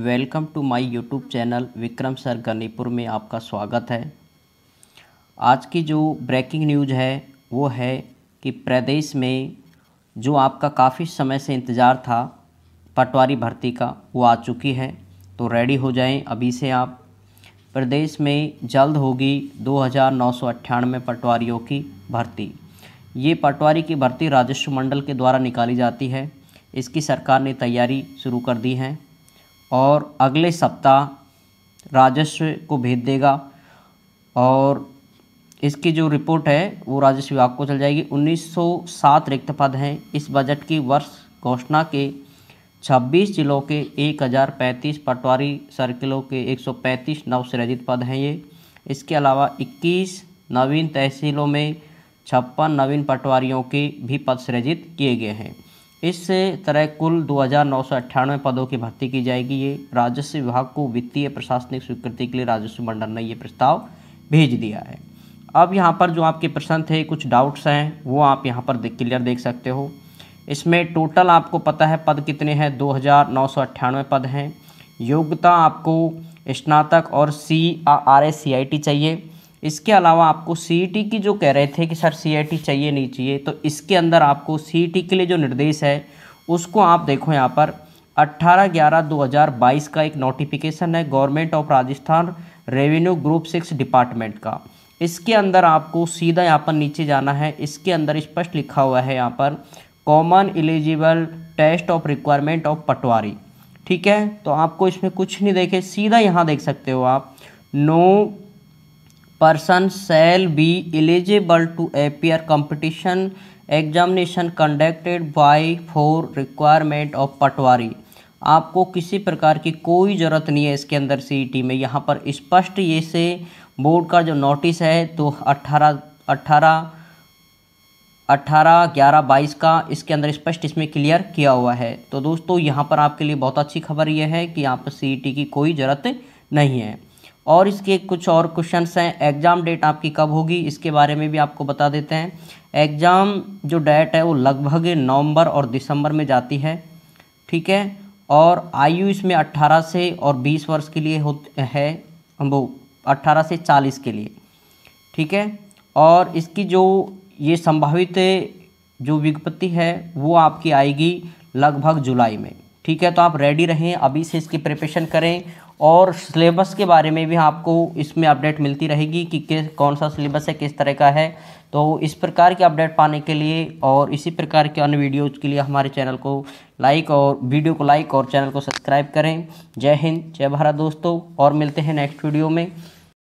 welcome to my YouTube channel Vikram sir Ganipur में आपका स्वागत है आज की जो ब्रेकिंग न्यूज है वो है कि प्रदेश में जो आपका काफ़ी समय से इंतज़ार था पटवारी भर्ती का वो आ चुकी है तो रेडी हो जाएं अभी से आप प्रदेश में जल्द होगी दो पटवारियों की भर्ती ये पटवारी की भर्ती राजस्व मंडल के द्वारा निकाली जाती है इसकी सरकार ने तैयारी शुरू कर दी है और अगले सप्ताह राजस्व को भेज देगा और इसकी जो रिपोर्ट है वो राजस्व विभाग को चल जाएगी 1907 रिक्त पद हैं इस बजट की वर्ष घोषणा के 26 जिलों के 1035 पटवारी सर्किलों के 135 नवसृजित पद हैं ये इसके अलावा 21 नवीन तहसीलों में छप्पन नवीन पटवारियों के भी पद सृजित किए गए हैं इस तरह कुल दो पदों की भर्ती की जाएगी ये राजस्व विभाग को वित्तीय प्रशासनिक स्वीकृति के लिए राजस्व मंडल ने ये प्रस्ताव भेज दिया है अब यहाँ पर जो आपके प्रश्न थे कुछ डाउट्स हैं वो आप यहाँ पर क्लियर देख सकते हो इसमें टोटल आपको पता है पद कितने हैं दो पद हैं योग्यता आपको स्नातक और C R S C I T चाहिए इसके अलावा आपको सी e की जो कह रहे थे कि सर सी चाहिए नहीं चाहिए तो इसके अंदर आपको सी e के लिए जो निर्देश है उसको आप देखो यहाँ पर 18 ग्यारह 2022 का एक नोटिफिकेशन है government of Rajasthan revenue group six department का इसके अंदर आपको सीधा यहाँ पर नीचे जाना है इसके अंदर स्पष्ट लिखा हुआ है यहाँ पर common eligible test of requirement of patwari ठीक है तो आपको इसमें कुछ नहीं देखे सीधा यहाँ देख सकते हो आप no person shall be eligible to appear competition examination conducted by for requirement of patwari आपको किसी प्रकार की कोई ज़रूरत नहीं है इसके अंदर सीईटी में यहाँ पर स्पष्ट ये से बोर्ड का जो नोटिस है तो अट्ठारह अट्ठारह अट्ठारह ग्यारह बाईस का इसके अंदर स्पष्ट इसमें क्लियर किया हुआ है तो दोस्तों यहाँ पर आपके लिए बहुत अच्छी खबर यह है कि यहाँ पर सीईटी की कोई ज़रूरत नहीं है और इसके कुछ और क्वेश्चन हैं एग्ज़ाम डेट आपकी कब होगी इसके बारे में भी आपको बता देते हैं एग्ज़ाम जो डेट है वो लगभग नवंबर और दिसंबर में जाती है ठीक है और आयु इसमें 18 से और 20 वर्ष के लिए हो है वो 18 से 40 के लिए ठीक है और इसकी जो ये संभावित जो विज्ञप्ति है वो आपकी आएगी लगभग जुलाई में ठीक है तो आप रेडी रहें अभी से इसकी प्रिपरेशन करें और सिलेबस के बारे में भी आपको इसमें अपडेट मिलती रहेगी कि किस कौन सा सिलेबस है किस तरह का है तो इस प्रकार के अपडेट पाने के लिए और इसी प्रकार के अन्य वीडियोज़ के लिए हमारे चैनल को लाइक और वीडियो को लाइक और चैनल को सब्सक्राइब करें जय हिंद जय भारत दोस्तों और मिलते हैं नेक्स्ट वीडियो में